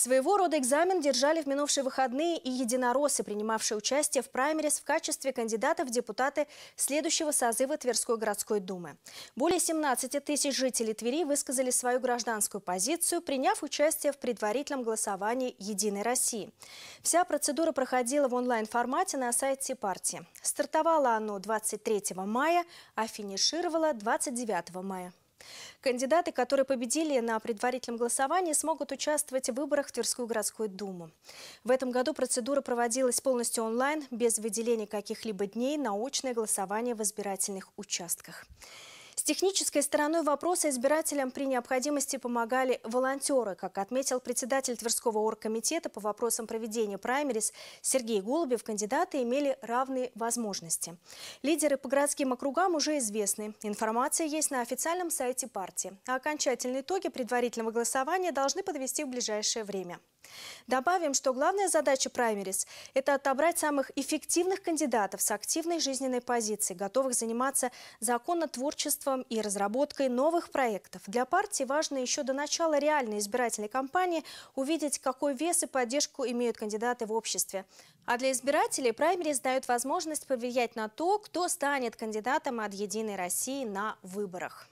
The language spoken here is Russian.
Своего рода экзамен держали в минувшие выходные и единороссы, принимавшие участие в праймерис в качестве кандидатов в депутаты следующего созыва Тверской городской думы. Более 17 тысяч жителей Твери высказали свою гражданскую позицию, приняв участие в предварительном голосовании «Единой России». Вся процедура проходила в онлайн-формате на сайте партии. Стартовало оно 23 мая, а финишировало 29 мая. Кандидаты, которые победили на предварительном голосовании, смогут участвовать в выборах в Тверскую городскую думу. В этом году процедура проводилась полностью онлайн, без выделения каких-либо дней на очное голосование в избирательных участках. С технической стороной вопроса избирателям при необходимости помогали волонтеры. Как отметил председатель Тверского оргкомитета по вопросам проведения праймерис Сергей Голубев, кандидаты имели равные возможности. Лидеры по городским округам уже известны. Информация есть на официальном сайте партии. А окончательные итоги предварительного голосования должны подвести в ближайшее время. Добавим, что главная задача праймерис – это отобрать самых эффективных кандидатов с активной жизненной позицией, готовых заниматься законно творчеством и разработкой новых проектов. Для партии важно еще до начала реальной избирательной кампании увидеть, какой вес и поддержку имеют кандидаты в обществе. А для избирателей праймерис дают возможность повлиять на то, кто станет кандидатом от «Единой России» на выборах.